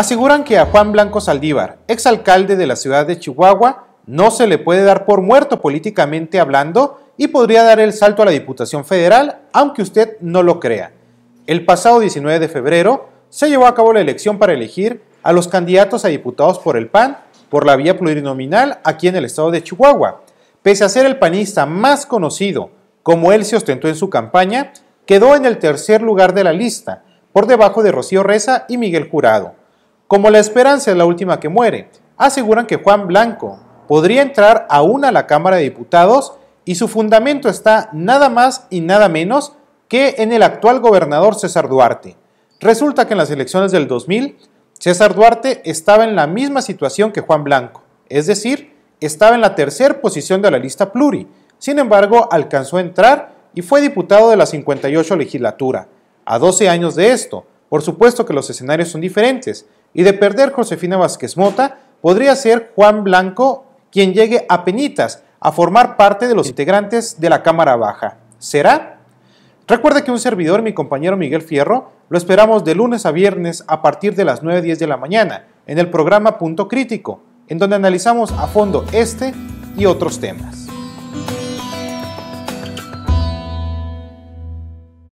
aseguran que a Juan Blanco Saldívar, exalcalde de la ciudad de Chihuahua, no se le puede dar por muerto políticamente hablando y podría dar el salto a la Diputación Federal, aunque usted no lo crea. El pasado 19 de febrero se llevó a cabo la elección para elegir a los candidatos a diputados por el PAN por la vía plurinominal aquí en el estado de Chihuahua. Pese a ser el panista más conocido, como él se ostentó en su campaña, quedó en el tercer lugar de la lista, por debajo de Rocío Reza y Miguel Curado. Como la esperanza es la última que muere, aseguran que Juan Blanco podría entrar aún a la Cámara de Diputados y su fundamento está nada más y nada menos que en el actual gobernador César Duarte. Resulta que en las elecciones del 2000, César Duarte estaba en la misma situación que Juan Blanco, es decir, estaba en la tercera posición de la lista pluri. Sin embargo, alcanzó a entrar y fue diputado de la 58 legislatura. A 12 años de esto, por supuesto que los escenarios son diferentes, y de perder Josefina Vázquez Mota, podría ser Juan Blanco quien llegue a penitas a formar parte de los integrantes de la Cámara Baja. ¿Será? Recuerda que un servidor, mi compañero Miguel Fierro, lo esperamos de lunes a viernes a partir de las 9.10 de la mañana en el programa Punto Crítico, en donde analizamos a fondo este y otros temas.